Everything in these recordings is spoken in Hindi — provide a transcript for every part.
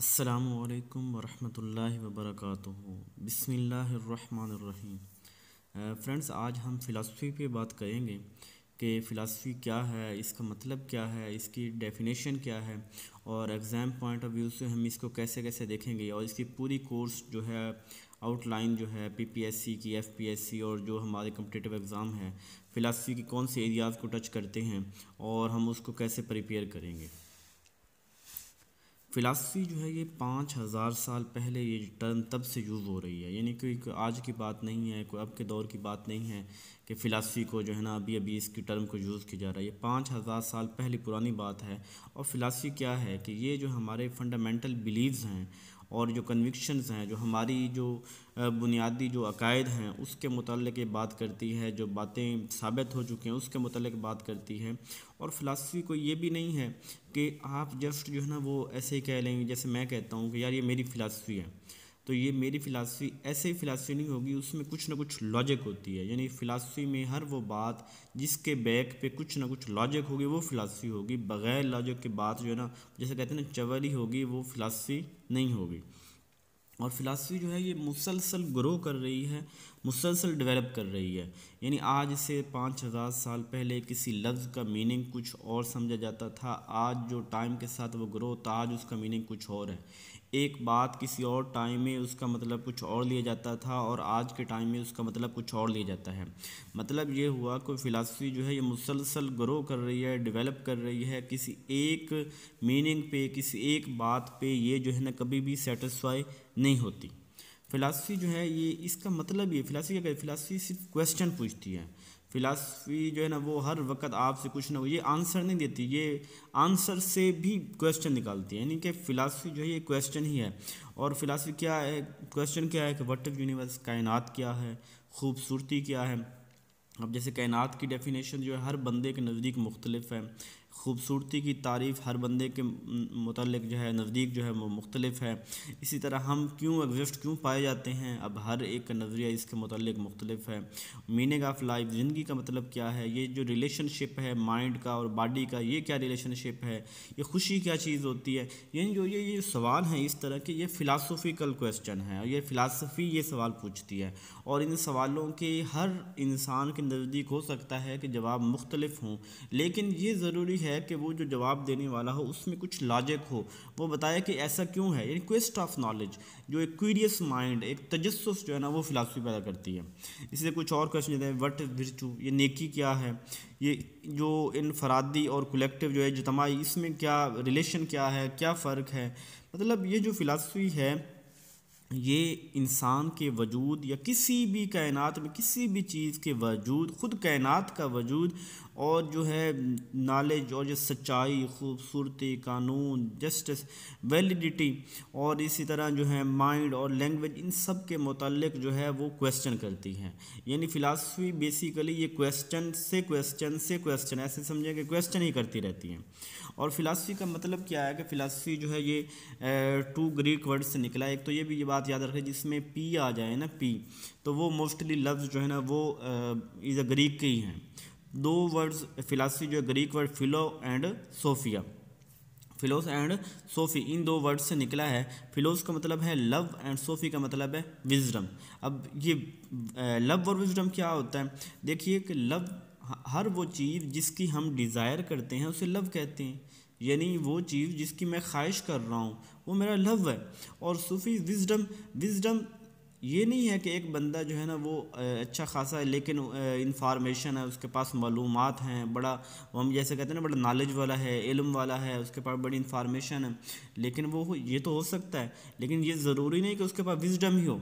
अल्लाम वरहमल वबरक बसमीम फ्रेंड्स आज हम फ़िलासफ़ी पे बात करेंगे कि फ़िलासफ़ी क्या है इसका मतलब क्या है इसकी डेफिनेशन क्या है और एग्ज़ाम पॉइंट ऑफ व्यू से हम इसको कैसे कैसे देखेंगे और इसकी पूरी कोर्स जो है आउटलाइन जो है पीपीएससी की एफपीएससी और जो हमारे कम्पिटेटिव एग्ज़ाम है फ़िलासफ़ी की कौन से एरियाज़ को टच करते हैं और हम उसको कैसे प्रिपेयर करेंगे फ़िलासफ़ी जो है ये पाँच हज़ार साल पहले ये टर्म तब से यूज़ हो रही है यानी कि आज की बात नहीं है कोई अब के दौर की बात नहीं है कि फ़िलासफ़ी को जो है ना अभी अभी इसकी टर्म को यूज़ किया जा रहा है ये पाँच हज़ार साल पहले पुरानी बात है और फ़िलासफ़ी क्या है कि ये जो हमारे फंडामेंटल बिलीव्स हैं और जो कन्विक्शंस हैं जो हमारी जो बुनियादी जो अकायद हैं उसके मतलब बात करती है जो बातें साबित हो चुकी हैं उसके मतलब बात करती है और फ़िलासफ़ी को ये भी नहीं है कि आप जस्ट जो है ना वो ऐसे कह लेंगे जैसे मैं कहता हूँ कि यार ये मेरी फ़िलासफ़ी है तो ये मेरी फ़िलासफ़ी ऐसे ही फ़िलासफ़ी नहीं होगी उसमें कुछ ना कुछ लॉजिक होती है यानी फ़िलासफ़ी में हर वो बात जिसके बैक पे कुछ ना कुछ लॉजिक होगी वो फ़िलासफ़ी होगी बग़ैर लॉजिक के बात जो है ना जैसे कहते हैं ना चवरी होगी वो फ़िलासफ़ी नहीं होगी और फिलासफ़ी जो है ये मुसलसल ग्रो कर रही है मुसलसल डेवलप कर रही है यानी आज से पाँच हज़ार साल पहले किसी लफ्ज़ का मीनिंग कुछ और समझा जाता था आज जो टाइम के साथ वो ग्रो होता आज उसका मीनिंग कुछ और है एक बात किसी और टाइम में उसका मतलब कुछ और लिया जाता था और आज के टाइम में उसका मतलब कुछ और लिया जाता है मतलब ये हुआ कि फ़िलासफ़ी जो है ये मुसलसल ग्रो कर रही है डेवलप कर रही है किसी एक मीनिंग पे किसी एक बात पे ये जो है ना कभी भी सेटिस्फाई नहीं होती फ़िलासफ़ी जो है ये इसका मतलब ये फ़िलासफ़ी क्या फ़िलासफ़ी सिर्फ क्वेश्चन पूछती है फ़िलासफ़ी जो है ना वो हर वक्त आपसे कुछ ना ये आंसर नहीं देती ये आंसर से भी क्वेश्चन निकालती है यानी कि फ़िलासफ़ी जो है ये क्वेश्चन ही है और फ़िलासफ़ी क्या है क्वेश्चन क्या है कि वट यूनिवर्स कायनात क्या है खूबसूरती क्या है अब जैसे कायनात की डेफिनेशन जो है हर बंदे के नज़दीक मुख्तलिफ है खूबसूरती की तारीफ़ हर बंदे के मतलब जो है नज़दीक जो है वो मुख्तलिफ है इसी तरह हम क्यों एग्जिस्ट क्यों पाए जाते हैं अब हर एक का नज़रिया इसके मतलब मुख्तलिफ है मीनिंग ऑफ लाइफ ज़िंदगी का मतलब क्या है ये जो रिलेशनशिप है माइंड का और बॉडी का ये क्या रिलेशनशिप है ये खुशी क्या चीज़ होती है यानी जो ये ये सवाल हैं इस तरह के ये फ़िलासफ़िकल क्वेश्चन है और ये फ़िलासफ़ी ये सवाल पूछती है और इन सवालों के हर इंसान के नज़दीक हो सकता है कि जवाब मुख्तलिफ हों लेकिन ये ज़रूरी है है कि वो जो जवाब देने वाला हो उसमें कुछ लॉजिक हो वो बताया कि ऐसा क्यों है यानी क्वेस्ट ऑफ नॉलेज जो एक क्यूरियस माइंड एक तजस जो है ना वो फिलासफी पैदा करती है इसलिए कुछ और क्वेश्चन देते हैं वट विचू ये नेकी क्या है ये जो इनफरादी और कलेक्टिव जो है जतमाही इसमें क्या रिलेशन क्या है क्या फ़र्क है मतलब ये जो फ़िलासफ़ी है ये इंसान के वजूद या किसी भी कायनात में किसी भी चीज़ के वजूद ख़ुद कायनात का वजूद और जो है नॉलेज और जो सच्चाई खूबसूरती कानून जस्टिस वैलिडिटी और इसी तरह जो है माइंड और लैंग्वेज इन सब के मतलब जो है वो क्वेश्चन करती हैं यानी फ़िलासफ़ी बेसिकली ये क्वेश्चन से क्वेश्चन से क्वेश्चन ऐसे समझें कि क्वेश्चन ही करती रहती हैं और फ़िलासफ़ी का मतलब क्या है कि फ़िलासफ़ी जो है ये टू ग्रीक वर्ड से निकला एक तो ये भी ये बात याद रखें जिसमें पी आ जाए ना पी तो वो मोस्टली लफ्ज़ जो है ना वो इज़ अ ग्रीक के ही हैं दो वर्ड्स फिलासफी जो Greek word philo and sophia philos and sophie इन दो वर्ड से निकला है फिलोस का मतलब है लव एंड सोफी का मतलब है विजडम अब ये लव और विजडम क्या होता है देखिए कि लव हर वो चीज़ जिसकी हम डिज़ायर करते हैं उसे लव कहते हैं यानी वो चीज़ जिसकी मैं ख्वाहिश कर रहा हूँ वो मेरा लव है और सूफी विजडम विजडम ये नहीं है कि एक बंदा जो है ना वो अच्छा खासा है लेकिन इंफॉर्मेशन है उसके पास मालूम हैं बड़ा हम जैसे कहते हैं ना बड़ा नॉलेज वाला है इलम वाला है उसके पास बड़ी इंफॉर्मेशन है लेकिन वो ये तो हो सकता है लेकिन ये ज़रूरी नहीं कि उसके पास विजडम ही हो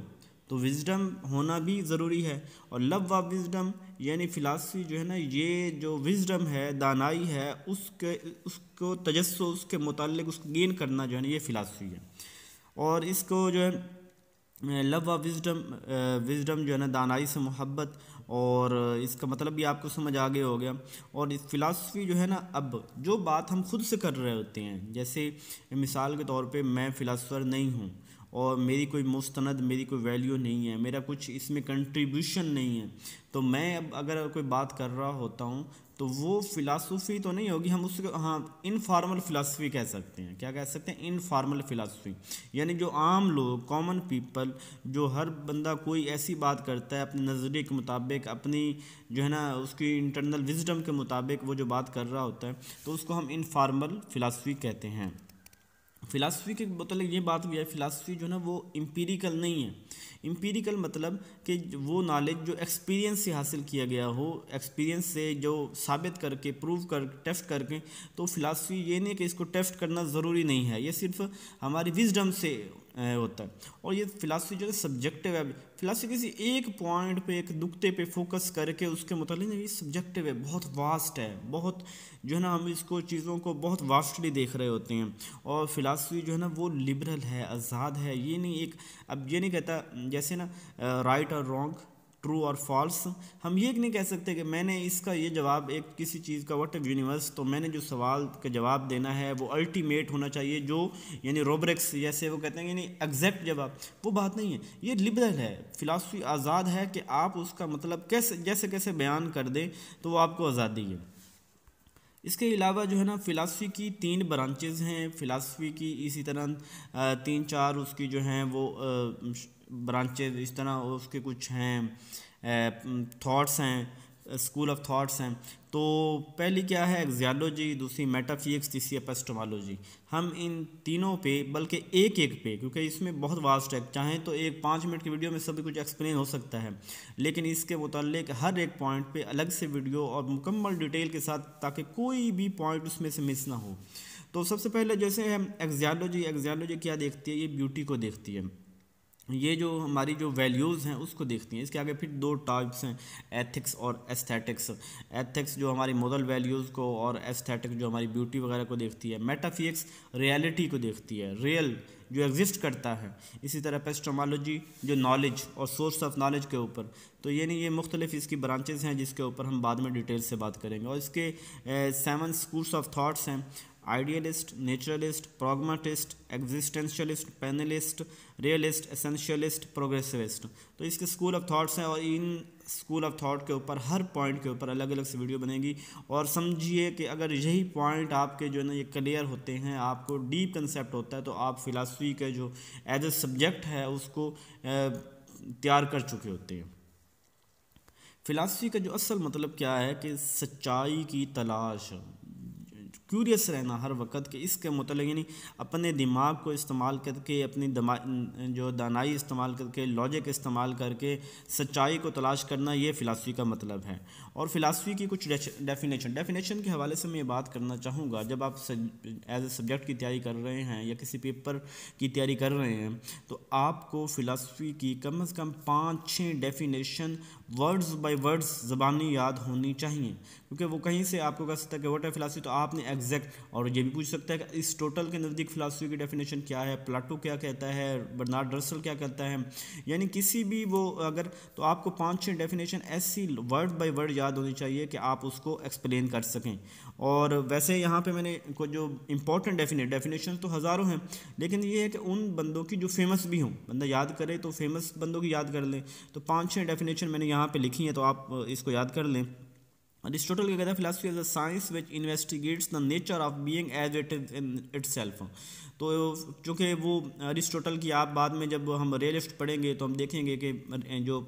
तो विजडम होना भी ज़रूरी है और लव ऑफ विजडम यानी फ़िलासफ़ी जो है ना ये जो विजडम है दानाई है उसके उसको तजस्स उसके मुतल उसको गेन करना जो है ना ये फ़िलासफ़ी है और इसको जो है लव ऑफ विजडम विजडम जो है ना दानाई से मोहब्बत और इसका मतलब भी आपको समझ आगे हो गया और इस फ़िलासफ़ी जो है ना अब जो बात हम खुद से कर रहे होते हैं जैसे मिसाल के तौर पे मैं फ़िलासफ़र नहीं हूँ और मेरी कोई मुस्तंद मेरी कोई वैल्यू नहीं है मेरा कुछ इसमें कंट्रीब्यूशन नहीं है तो मैं अब अगर कोई बात कर रहा होता हूँ तो वो फ़िलासफ़ी तो नहीं होगी हम उसको हाँ इनफॉर्मल फ़िलासफ़ी कह सकते हैं क्या कह सकते हैं इनफॉर्मल फ़िलासफ़ी यानी जो आम लोग कॉमन पीपल जो हर बंदा कोई ऐसी बात करता है अपने नज़रिए के मुताबिक अपनी जो है ना उसकी इंटरनल विजडम के मुताबिक वो जो बात कर रहा होता है तो उसको हम इनफॉर्मल फ़िलासफ़ी कहते हैं फ़िलासफ़ी के मतलब ये बात भी है फ़िलासफ़ी जो ना वो एम्पीरिकल नहीं है इम्पीरिकल मतलब कि वो नॉलेज जो एक्सपीरियंस से हासिल किया गया हो एक्सपीरियंस से जो साबित करके प्रूव कर टेस्ट करके तो फ़िलासफ़ी ये नहीं कि इसको टेस्ट करना ज़रूरी नहीं है ये सिर्फ हमारी विजडम से होता है और ये फिलासफी जो है सब्जेक्टिव है फिलासफी किसी एक पॉइंट पे एक नुकते पे फोकस करके उसके मतलब ये सब्जेक्टिव है बहुत वास्ट है बहुत जो है ना हम इसको चीज़ों को बहुत वास्टली देख रहे होते हैं और फिलासफी जो है ना वो लिबरल है आज़ाद है ये नहीं एक अब ये नहीं कहता जैसे ना राइट और रॉन्ग ट्रू और फॉल्स हम ये नहीं कह सकते कि मैंने इसका ये जवाब एक किसी चीज़ का वट यूनिवर्स तो मैंने जो सवाल का जवाब देना है वो अल्टीमेट होना चाहिए जो यानी रोब्रिक्स जैसे वो कहते हैं यानी एग्जैक्ट जवाब वो बात नहीं है ये लिबरल है फ़िलासफ़ी आज़ाद है कि आप उसका मतलब कैसे जैसे कैसे बयान कर दें तो वो आपको आज़ादी है इसके अलावा जो है ना फ़िलासफ़ी की तीन ब्रांचेज़ हैं फ़िलासफ़ी की इसी तरह तीन चार उसकी जो हैं वो ब्रांचेज इस तरह उसके कुछ हैं थाट्स हैं स्कूल ऑफ थाट्स हैं तो पहली क्या है एग्जियालॉजी दूसरी मेटाफिजिक्स तीसरी एपेस्टोमोलॉजी हम इन तीनों पे बल्कि एक एक पे क्योंकि इसमें बहुत वास्ट है चाहें तो एक पाँच मिनट की वीडियो में सभी कुछ एक्सप्लेन हो सकता है लेकिन इसके मतलब हर एक पॉइंट पे अलग से वीडियो और मुकम्मल डिटेल के साथ ताकि कोई भी पॉइंट उसमें से मिस ना हो तो सबसे पहले जैसे हम एग्जियालॉजी एग्जियालॉजी क्या देखती है ये ब्यूटी को देखती है ये जो हमारी जो वैल्यूज़ हैं उसको देखती हैं इसके आगे फिर दो टाइप्स हैं एथिक्स और एस्थेटिक्स एथिक्स जो हमारी मॉडल वैल्यूज़ को और एस्थेटिक्स जो हमारी ब्यूटी वगैरह को देखती है मेटाफिक्स रियलिटी को देखती है रियल जो एग्जिस्ट करता है इसी तरह पेस्टोमालोजी जो नॉलेज और सोर्स ऑफ नॉलेज के ऊपर तो ये नहीं ये मुख्तलिफ इसकी ब्रांचेज़ हैं जिसके ऊपर हम बाद में डिटेल से बात करेंगे और इसके सेवन स्कूल्स ऑफ थाट्स हैं idealist naturalist pragmatist existentialist perennialist realist essentialist progressivist तो इसके स्कूल ऑफ थॉट्स हैं और इन स्कूल ऑफ थॉट के ऊपर हर पॉइंट के ऊपर अलग अलग से वीडियो बनेगी और समझिए कि अगर यही पॉइंट आपके जो है ना ये क्लियर होते हैं आपको डीप कंसेप्ट होता है तो आप फिलासफी का जो एज ए सब्जेक्ट है उसको तैयार कर चुके होते हैं फ़िलासफ़ी का जो असल मतलब क्या है कि सच्चाई की तलाश क्यूरियस रहना हर वक्त के इसके मतलब यानी अपने दिमाग को इस्तेमाल करके अपनी दमा जो दानाई इस्तेमाल करके लॉजिक इस्तेमाल करके सच्चाई को तलाश करना ये फ़िलासफ़ी का मतलब है और फ़िलासफ़ी की कुछ डेफिनेशन डेफिनेशन के हवाले से मैं ये बात करना चाहूँगा जब आप एज ए सब्जेक्ट की तैयारी कर रहे हैं या किसी पेपर की तैयारी कर रहे हैं तो आपको फ़िलासफ़ी की कम अज़ कम पाँच छः डेफिनेशन वर्ड्स बाय वर्ड्स ज़बानी याद होनी चाहिए क्योंकि वो कहीं से आपको कह सकता है कि वट है फिलासफी तो आपने एग्जैक्ट और ये भी पूछ सकता है कि इस टोटल के नज़दीक फिलासफी की डेफिनेशन क्या है प्लाटो क्या कहता है बर्नार्ड रसल क्या कहता है यानी किसी भी वो अगर तो आपको पाँच छः डेफिनेशन ऐसी वर्ड बाई वर्ड याद होनी चाहिए कि आप उसको एक्सप्लेन कर सकें और वैसे यहाँ पे मैंने को जो इंपॉर्टेंट डेफिनेट डेफिनेशन तो हज़ारों हैं लेकिन ये है कि उन बंदों की जो फेमस भी हों बंदा याद करे तो फेमस बंदों की याद कर लें तो पाँच छः डेफिनेशन मैंने यहाँ पर लिखी हैं तो आप इसको याद कर लें अरिस्टोटल का कहता है philosophy is a science which investigates the nature of being as it is in itself तो चूँकि वो अरिस्टोटल की आप बाद में जब हम रियलिस्ट पढ़ेंगे तो हम देखेंगे कि जो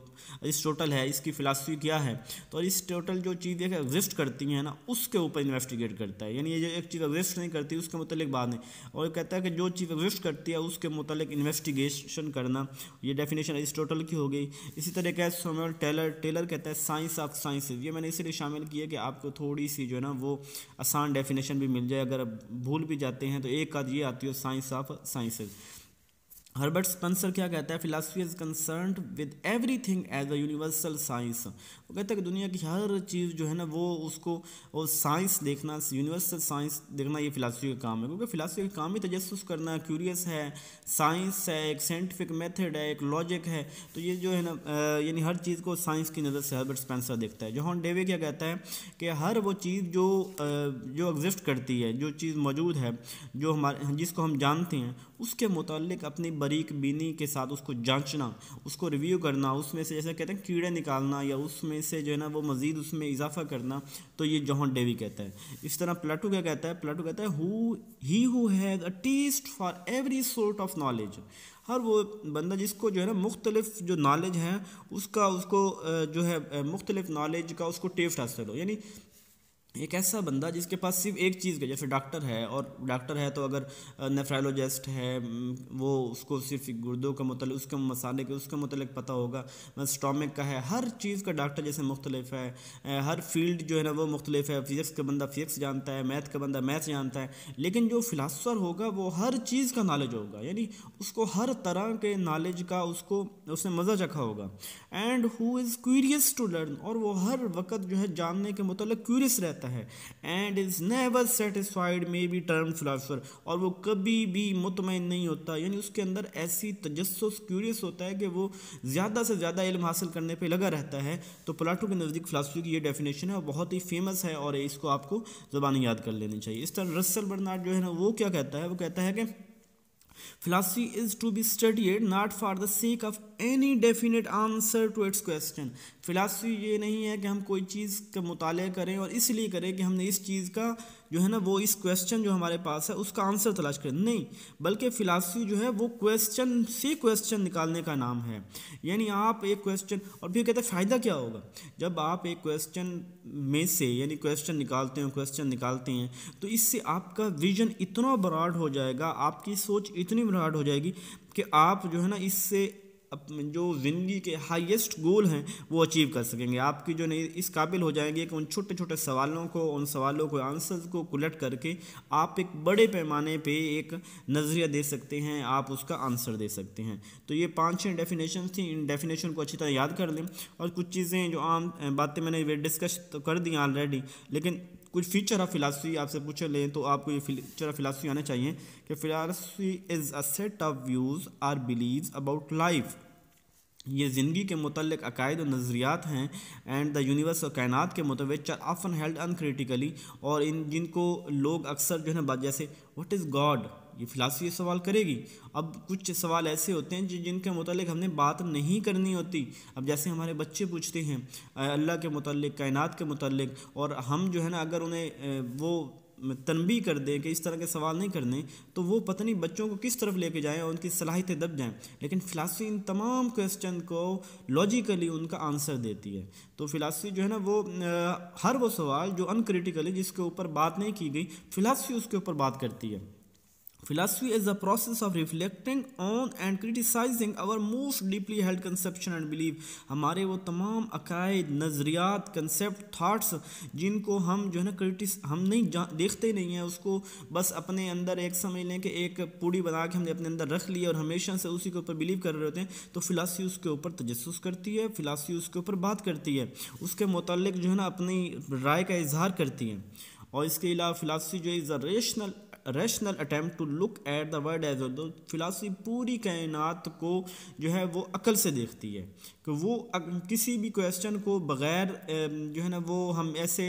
अरिस्टोटल है इसकी फ़िलासफ़ी क्या है तो अरिस्टोटल जो चीज़ एक एग्जिस्ट करती हैं ना उसके ऊपर इन्वेस्टिगेट करता है यानी ये जो एक चीज़ एग्जिस्ट नहीं करती उसके मतलब बात नहीं और कहता है कि जो चीज़ एग्जिस्ट करती है उसके मतलब इन्वेस्टिगेशन करना ये डेफिनेशन अरिस्टोटल की हो गई इसी तरह का सोमेल टेलर टेलर कहता है साइंस ऑफ साइंस ये मैंने इसलिए शामिल किया कि आपको थोड़ी सी जो है ना वो आसान डेफिनेशन भी मिल जाए अगर भूल भी जाते हैं तो एक आध ये आती है science of sciences Herbert Spencer क्या कहता है philosophy is concern with everything as a universal science वो कहता है कि दुनिया की हर चीज़ जो है ना वो उसको वो साइंस देखना यूनिवर्सल साइंस देखना ये फिलासफी का काम है क्योंकि फिलासफी का काम ही तजस तो करना क्यूरियस है साइंस है एक साइंटिफिक मेथड है एक लॉजिक है तो ये जो है ना यानी हर चीज़ को साइंस की नज़र से हर्बर्ट स्पेंसर देखता है जोहन डेवे क्या कहता है कि हर वो चीज़ जो जो एग्जिस्ट करती है जो चीज़ मौजूद है जो हमारे जिसको हम जानते हैं उसके मुतलक अपनी बरीक बीनी के साथ उसको जांचना उसको रिव्यू करना उसमें से जैसे कहते हैं कीड़े निकालना या उसमें से जो है ना वो मज़ीद उसमें इजाफा करना तो ये जॉन डेवी कहता है इस तरह प्लाटू क्या कहता है प्लाटू कहता है who he who has a taste for every sort of knowledge हर वो बंदा जिसको जो है ना मुख्तलिफ जो नॉलेज है उसका उसको जो है मुख्तलिफ नॉलेज का उसको टेस्ट हासिल हो यानी एक ऐसा बंदा जिसके पास सिर्फ एक चीज़ का जैसे डॉक्टर है और डॉक्टर है तो अगर नेफ्रोलॉजिस्ट है वो उसको सिर्फ गुर्दों का मतलब उसके मसाले के उसके मतलब पता होगा बस स्टॉमिक का है हर चीज़ का डॉक्टर जैसे मुख्तलिफ है हर फील्ड जो है ना वो मुख्तलिफ है फिजिक्स का बंदा फिजिक्स जानता है मैथ का बंदा मैथ जानता है लेकिन जो फिलासफ़र होगा वो हर चीज़ का नॉलेज होगा यानी उसको हर तरह के नॉलेज का उसको उसने मज़ा चखा होगा and who is curious to learn और वो हर वक्त जो है जानने के मतलब क्यूरियस रहता रहता है and is never satisfied may be term philosopher और वो कभी भी मुतमिन नहीं होता यानी उसके अंदर ऐसी तजस्स क्यूरियस होता है कि वो ज़्यादा से ज़्यादा इल्म हासिल करने पे लगा रहता है तो प्लाटो के नज़दीक फ़िलासफ़ी की ये डेफिनेशन है और बहुत ही फेमस है और इसको आपको ज़बानी याद कर लेनी चाहिए इस तरह रसल बर्नाड जो है ना वो क्या कहता है वो कहता है कि philosophy is to be studied not for the sake of any definite answer to its question philosophy ये नहीं है कि हम कोई चीज़ का मुताल करें और इसलिए करें कि हमने इस चीज़ का जो है ना वो इस क्वेश्चन जो हमारे पास है उसका आंसर तलाश करें नहीं बल्कि फ़िलासफ़ी जो है वो क्वेश्चन से क्वेश्चन निकालने का नाम है यानी आप एक क्वेश्चन और फिर कहते हैं फ़ायदा क्या होगा जब आप एक क्वेश्चन में से यानी क्वेश्चन निकालते हैं क्वेश्चन निकालते हैं तो इससे आपका विजन इतना ब्रॉड हो जाएगा आपकी सोच इतनी ब्रॉड हो जाएगी कि आप जो है ना इससे जो ज़िंदगी के हाईएस्ट गोल हैं वो अचीव कर सकेंगे आपकी जो नहीं इस काबिल हो जाएंगे कि उन छोटे छोटे सवालों को उन सवालों को आंसर्स को कुलट करके आप एक बड़े पैमाने पे एक नज़रिया दे सकते हैं आप उसका आंसर दे सकते हैं तो ये पाँच छः डेफिनेशन थी इन डेफिनेशन को अच्छी तरह याद कर लें और कुछ चीज़ें जो आम बातें मैंने डिस्कस तो कर दी ऑलरेडी लेकिन कुछ फीचर ऑफ फिलासफी आपसे पूछे लें तो आपको ये फीचर ऑफ फिलासफी आने चाहिए कि philosophy is a set of views or believe about life ये ज़िंदगी के मतलब अकायद और नज़रियात हैं एंड द यूनिवर्स और कायनात के मुतवच आर आफन हेल्ड अनक्रिटिकली और इन जिनको लोग अक्सर जो है ना बात जैसे व्हाट इज़ गॉड ये फिलासफी ये सवाल करेगी अब कुछ सवाल ऐसे होते हैं जिनके मतलब हमने बात नहीं करनी होती अब जैसे हमारे बच्चे पूछते हैं अल्लाह के मतलब कायनात के मतलब और हम जो है ना अगर उन्हें वो तनबी कर दें कि इस तरह के सवाल नहीं करने तो वो पता नहीं बच्चों को किस तरफ लेके जाएं और उनकी सलाहित दब जाएं लेकिन फ़िलासफ़ी इन तमाम क्वेश्चन को लॉजिकली उनका आंसर देती है तो फ़िलासफ़ी जो है ना वो आ, हर वो सवाल जो अनक्रिटिकली जिसके ऊपर बात नहीं की गई फ़िलासफ़ी उसके ऊपर बात करती है Philosophy is the process of reflecting on and criticizing our most deeply held conception and belief. हमारे वो तमाम अकायद नज़रियात कंसेप्ट थाट्स जिनको हम जो है ना क्रिटिस हम नहीं देखते नहीं हैं उसको बस अपने अंदर एक समझ लें कि एक पूड़ी बना के हमने अपने अंदर रख लिया और हमेशा से उसी के ऊपर बिलीव कर रहे होते हैं तो फ़िलासफी उसके ऊपर तजस करती है फिलासफी उसके ऊपर बात करती है उसके मतलब जो है ना अपनी राय का इजहार करती है और इसके अलावा फिलासफी जो is a rational rational attempt to look at the world as तो फिलासफी पूरी कायनात को जो है वो अकल से देखती है कि वो किसी भी क्वेश्चन को बग़ैर जो है ना वो हम ऐसे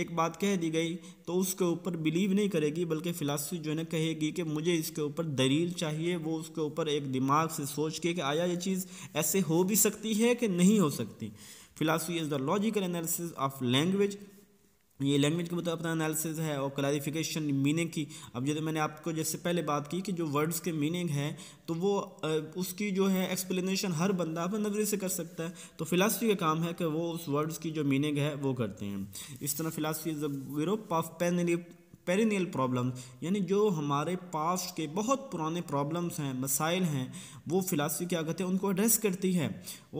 एक बात कह दी गई तो उसके ऊपर बिलीव नहीं करेगी बल्कि फ़िलासफ़ी जो है ना कहेगी कि मुझे इसके ऊपर दलील चाहिए वो उसके ऊपर एक दिमाग से सोच के कि आया ये चीज़ ऐसे हो भी सकती है कि नहीं हो सकती philosophy is the logical analysis of language ये लैंग्वेज के मुताबिक अपना एनालिसिस है और क्लैरिफिकेशन मीनिंग की अब जैसे मैंने आपको जैसे पहले बात की कि जो वर्ड्स के मीनिंग है तो वो उसकी जो है एक्सप्लेनेशन हर बंदा अपने नजरिए से कर सकता है तो फिलासफी का काम है कि वो उस वर्ड्स की जो मीनिंग है वो करते हैं इस तरह philosophy is a group of पेनली पेरिनियल प्रॉब्लम यानी जो हमारे पास के बहुत पुराने प्रॉब्लम्स हैं मसाइल हैं वो फिलासफी क्या कहते हैं उनको एड्रेस करती है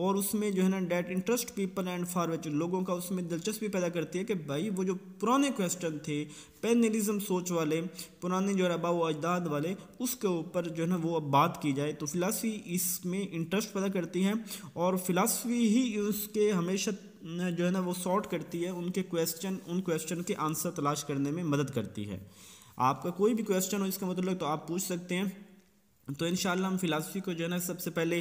और उसमें जो है ना that interest people and for which लोगों का उसमें दिलचस्पी पैदा करती है कि भाई वो जो पुराने क्वेश्चन थे पेनिलिज्म सोच वाले पुराने जो रबा व अजदाद वाले उसके ऊपर जो है ना वो अब बात की जाए तो फिलासफी इसमें इंटरेस्ट पैदा करती है और फिलासफी ही उसके हमेशा जो है ना वो सॉर्ट करती है उनके क्वेश्चन उन क्वेश्चन के आंसर तलाश करने में मदद करती है आपका कोई भी क्वेश्चन हो इसका मतलब तो आप पूछ सकते हैं तो इन हम फ़िलासफ़ी को जो है ना सबसे पहले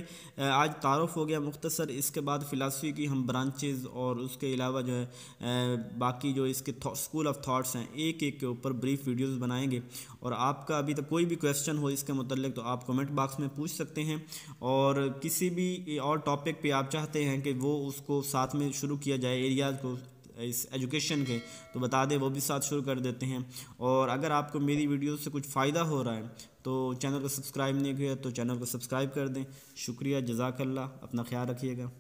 आज तारफ़ हो गया मुख्तसर इसके बाद फ़िलासफ़ी की हम ब्रांचेज़ और उसके अलावा जो है बाकी जो इसके स्कूल ऑफ थाट्स हैं एक एक के ऊपर ब्रीफ वीडियोस बनाएंगे और आपका अभी तक कोई भी क्वेश्चन हो इसके मतलब तो आप कमेंट बॉक्स में पूछ सकते हैं और किसी भी और टॉपिक पर आप चाहते हैं कि वो उसको साथ में शुरू किया जाए एरियाज़ को इस एजुकेशन के तो बता दें वो भी साथ शुरू कर देते हैं और अगर आपको मेरी वीडियो से कुछ फ़ायदा हो रहा है तो चैनल को सब्सक्राइब नहीं किया तो चैनल को सब्सक्राइब कर दें शुक्रिया जजाकल्ला अपना ख्याल रखिएगा